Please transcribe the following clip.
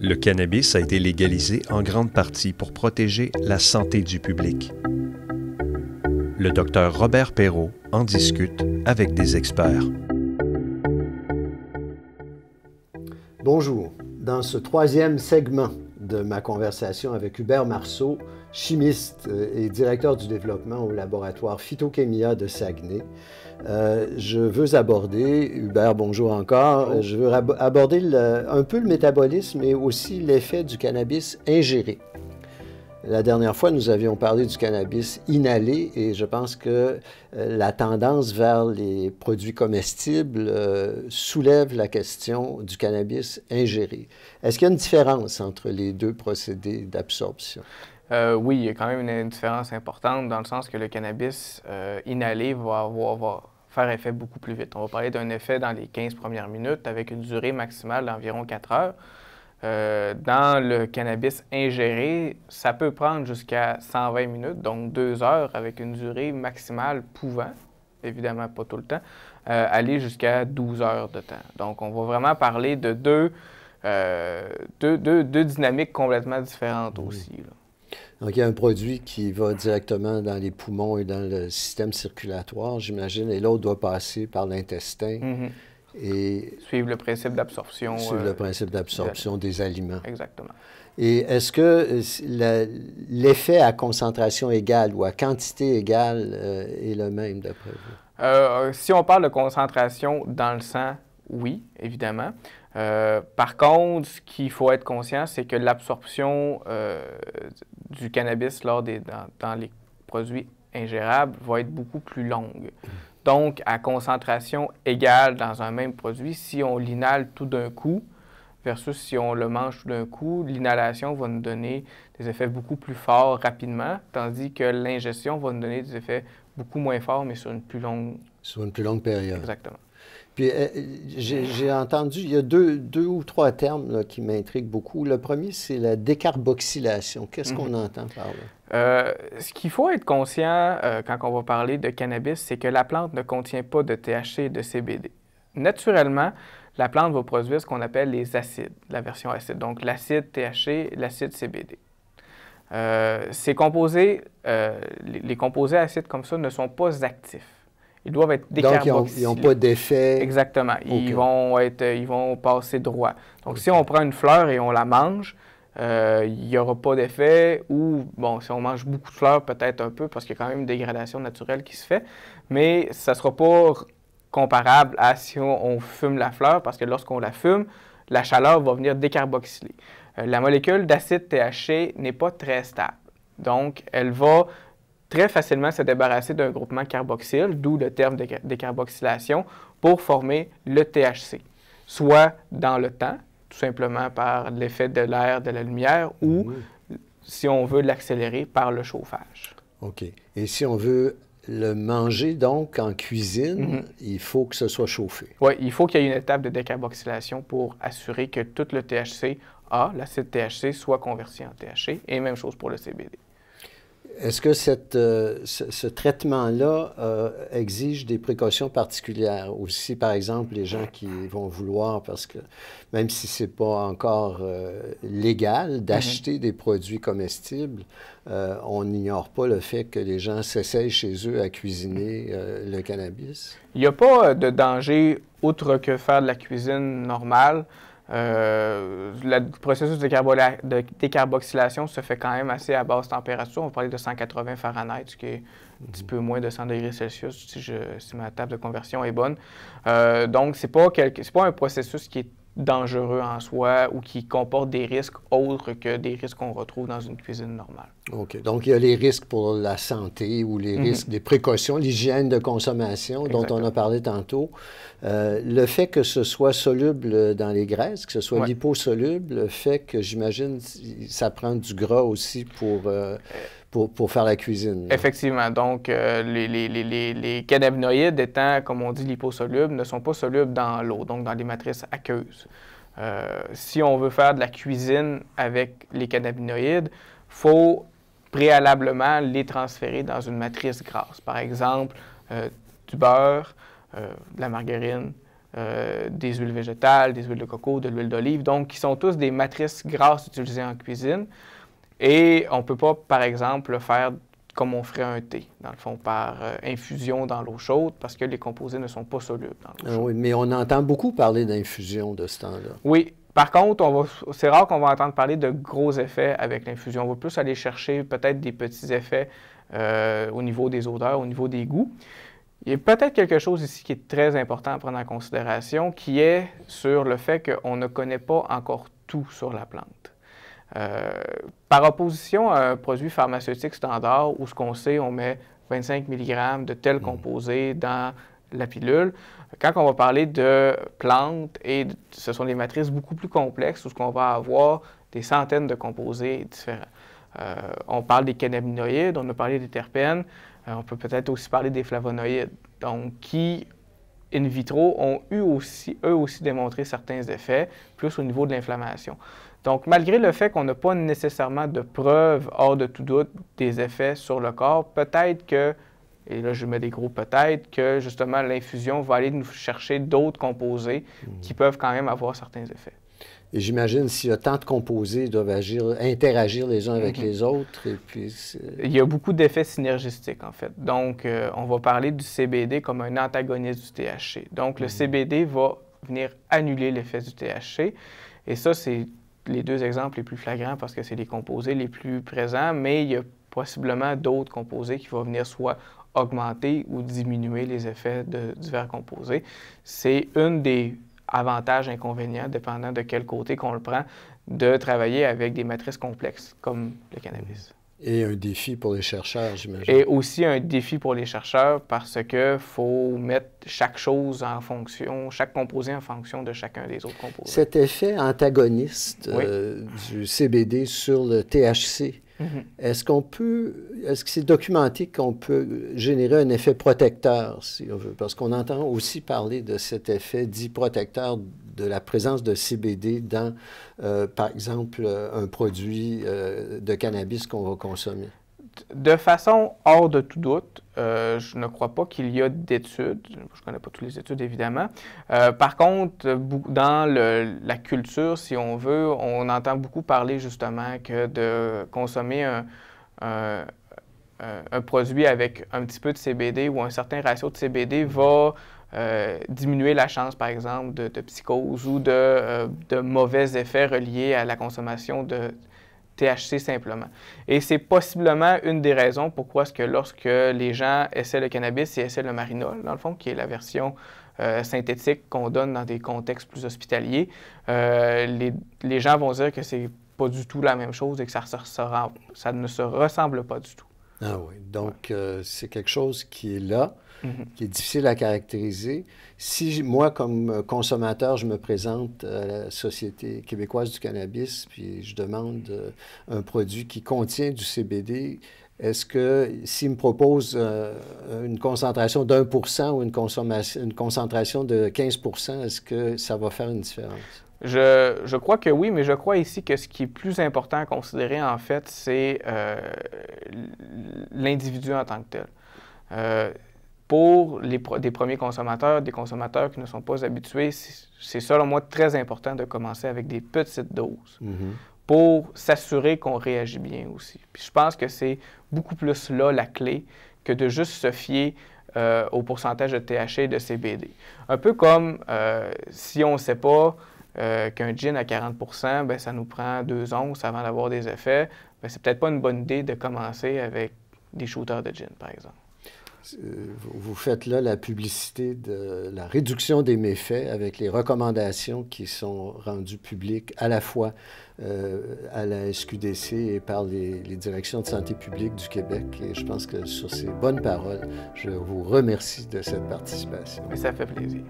Le cannabis a été légalisé en grande partie pour protéger la santé du public. Le docteur Robert Perrault en discute avec des experts. Bonjour. Dans ce troisième segment de ma conversation avec Hubert Marceau, chimiste euh, et directeur du développement au laboratoire Phytochemia de Saguenay. Euh, je veux aborder, Hubert, bonjour encore, je veux aborder un peu le métabolisme et aussi l'effet du cannabis ingéré. La dernière fois, nous avions parlé du cannabis inhalé et je pense que euh, la tendance vers les produits comestibles euh, soulève la question du cannabis ingéré. Est-ce qu'il y a une différence entre les deux procédés d'absorption? Euh, oui, il y a quand même une différence importante dans le sens que le cannabis inhalé va, avoir, va faire effet beaucoup plus vite. On va parler d'un effet dans les 15 premières minutes avec une durée maximale d'environ 4 heures. Euh, dans le cannabis ingéré, ça peut prendre jusqu'à 120 minutes, donc deux heures avec une durée maximale pouvant, évidemment pas tout le temps, euh, aller jusqu'à 12 heures de temps. Donc on va vraiment parler de deux, euh, dynamiques complètement différentes aussi. Donc, il y a un produit qui va directement dans les poumons et dans le système circulatoire, j'imagine, et l'autre doit passer par l'intestin. Mm-hmm. Et suivre le principe d'absorption. Suivre le euh, principe d'absorption des aliments. Exactement. Et est-ce que euh, l'effet à concentration égale ou à quantité égale euh, est le même d'après vous? si on parle de concentration dans le sang, oui, évidemment. par contre, ce qu'il faut être conscient, c'est que l'absorption du cannabis lors des, dans, les produits ingérables va être beaucoup plus longue donc à concentration égale dans un même produit. Si on l'inhale tout d'un coup, versus si on le mange tout d'un coup, l'inhalation va nous donner des effets beaucoup plus forts rapidement, tandis que l'ingestion va nous donner des effets beaucoup moins forts, mais sur une plus longue... Sur une plus longue période. Exactement. Puis euh, j'ai entendu, il y a deux, ou trois termes qui m'intriguent beaucoup. Le premier, c'est la décarboxylation. Qu'est-ce mhm. qu'on entend par là? Euh, ce qu'il faut être conscient euh, quand on va parler de cannabis, c'est que la plante ne contient pas de THC et de CBD. Naturellement, la plante va produire ce qu'on appelle les acides, la version acide, donc l'acide THC, l'acide CBD. ces composés, les composés acides comme ça ne sont pas actifs ils doivent être décarboxylés. Donc, ils n'ont pas d'effet. Exactement. Ils, vont être, ils vont passer droit. Donc, si on prend une fleur et on la mange, euh, il n'y aura pas d'effet. Ou, bon, si on mange beaucoup de fleurs, peut-être un peu, parce qu'il y a quand même une dégradation naturelle qui se fait. Mais ça ne sera pas comparable à si on, fume la fleur, parce que lorsqu'on la fume, la chaleur va venir décarboxyler. Euh, la molécule d'acide THC n'est pas très stable. Donc, elle va très facilement se débarrasser d'un groupement carboxyle, d'où le terme de décarboxylation, pour former le THC, soit dans le temps, tout simplement par l'effet de l'air, de la lumière, ou mhm. si on veut l'accélérer, par le chauffage. OK. Et si on veut le manger, donc, en cuisine, mhm. il faut que ce soit chauffé. Oui, il faut qu'il y ait une étape de décarboxylation pour assurer que tout le THC A, l'acide THC, soit converti en THC, et même chose pour le CBD. Est-ce que euh, ce, traitement-là euh, exige des précautions particulières aussi, par exemple, les gens qui vont vouloir, parce que même si ce n'est pas encore euh, légal d'acheter mm-hmm. des produits comestibles, on n'ignore pas le fait que les gens s'essayent chez eux à cuisiner le cannabis. Il n'y a pas de danger outre que faire de la cuisine normale. Euh, le processus de, décarboxylation se fait quand même assez à basse température. On va parler de 180 Fahrenheit, ce qui est un petit mhm. peu moins de 100 degrés Celsius si, ma table de conversion est bonne. Euh, donc, ce n'est pas, un processus qui est dangereux en soi ou qui comporte des risques autres que des risques qu'on retrouve dans une cuisine normale. OK. Donc, il y a les risques pour la santé ou les mhm. risques des précautions, l'hygiène de consommation dont on a parlé tantôt. Euh, le fait que ce soit soluble dans les graisses, que ce soit liposoluble, fait que j'imagine ça prend du gras aussi pour... Euh, euh, pour, faire la cuisine. Effectivement. Donc, euh, les, cannabinoïdes étant, comme on dit, liposolubles, ne sont pas solubles dans l'eau, donc dans les matrices aqueuses. Euh, si on veut faire de la cuisine avec les cannabinoïdes, faut préalablement les transférer dans une matrice grasse. Par exemple, euh, du beurre, de la margarine, des huiles végétales, des huiles de coco, de l'huile d'olive, donc qui sont tous des matrices grasses utilisées en cuisine. Et on ne peut pas, par exemple, le faire comme on ferait un thé, dans le fond, par euh, infusion dans l'eau chaude, parce que les composés ne sont pas solubles dans l'eau ah Oui, mais on entend beaucoup parler d'infusion de ce temps-là. Oui. Par contre, c'est rare qu'on va entendre parler de gros effets avec l'infusion. On va plus aller chercher peut-être des petits effets euh, au niveau des odeurs, au niveau des goûts. Il y a peut-être quelque chose ici qui est très important à prendre en considération, qui est sur le fait qu'on ne connaît pas encore tout sur la plante. Euh, par opposition à un produit pharmaceutique standard où ce qu'on sait, on met 25 mg de tel mm. composé dans la pilule, quand on va parler de plantes, et ce sont des matrices beaucoup plus complexes où ce qu'on va avoir des centaines de composés différents. Euh, on parle des cannabinoïdes, on a parlé des terpènes, euh, on peut peut-être aussi parler des flavonoïdes, donc qui in vitro ont eu aussi, eux aussi démontré certains effets, plus au niveau de l'inflammation. Donc, malgré le fait qu'on n'a pas nécessairement de preuves, hors de tout doute, des effets sur le corps, peut-être que, et là je mets des gros peut-être, que justement l'infusion va aller nous chercher d'autres composés mmh. qui peuvent quand même avoir certains effets. Et j'imagine s'il y a tant de composés, doivent agir, interagir les uns avec mhm. les autres. Et puis Il y a beaucoup d'effets synergistiques, en fait. Donc, euh, on va parler du CBD comme un antagoniste du THC. Donc, le mhm. CBD va venir annuler l'effet du THC. Et ça, c'est les deux exemples les plus flagrants parce que c'est les composés les plus présents, mais il y a possiblement d'autres composés qui vont venir soit augmenter ou diminuer les effets de divers composés. C'est une des avantages, inconvénients, dépendant de quel côté qu'on le prend, de travailler avec des matrices complexes comme le cannabis. Et un défi pour les chercheurs, j'imagine. Et aussi un défi pour les chercheurs parce que faut mettre chaque chose en fonction, chaque composé en fonction de chacun des autres composés. Cet effet antagoniste euh, du CBD sur le THC, Mm-hmm. Est-ce qu'on peut, est-ce que c'est documenté qu'on peut générer un effet protecteur, si on veut? Parce qu'on entend aussi parler de cet effet dit protecteur de la présence de CBD dans, euh, par exemple, euh, un produit euh, de cannabis qu'on va consommer de façon hors de tout doute, euh, je ne crois pas qu'il y a d'études. Je ne connais pas toutes les études, évidemment. Euh, par contre, dans la culture, si on veut, on entend beaucoup parler justement que de consommer un, euh, produit avec un petit peu de CBD ou un certain ratio de CBD va diminuer la chance, par exemple, de, de psychose ou de, de, mauvais effets reliés à la consommation de, THC simplement. Et c'est possiblement une des raisons pourquoi est que lorsque les gens essaient le cannabis, et essaient le marinol, dans le fond, qui est la version euh, synthétique qu'on donne dans des contextes plus hospitaliers. Euh, les, gens vont dire que c'est pas du tout la même chose et que ça, ça ne se ressemble pas du tout. Ah oui. Donc, euh, c'est quelque chose qui est là, mm-hmm. qui est difficile à caractériser. Si moi, comme euh, consommateur, je me présente à la Société québécoise du cannabis, puis je demande euh, un produit qui contient du CBD, est-ce que s'il me propose euh, une concentration d'un pour cent ou une, consommation, une concentration de 15 est-ce que ça va faire une différence? Je, je, crois que oui, mais je crois ici que ce qui est plus important à considérer, en fait, c'est euh, l'individu en tant que tel. Euh, pour les des premiers consommateurs, des consommateurs qui ne sont pas habitués, c'est selon moi très important de commencer avec des petites doses. Mm-hmm pour s'assurer qu'on réagit bien aussi. Puis je pense que c'est beaucoup plus là la clé que de juste se fier euh, au pourcentage de THC et de CBD. Un peu comme euh, si on ne sait pas euh, qu'un gin à 40 ben, ça nous prend deux onces avant d'avoir des effets, ce ben, c'est peut-être pas une bonne idée de commencer avec des shooters de gin, par exemple. Euh, vous faites là la publicité de la réduction des méfaits avec les recommandations qui sont rendues publiques à la fois euh, à la SQDC et par les, directions de santé publique du Québec. Et je pense que sur ces bonnes paroles, je vous remercie de cette participation. ça fait plaisir.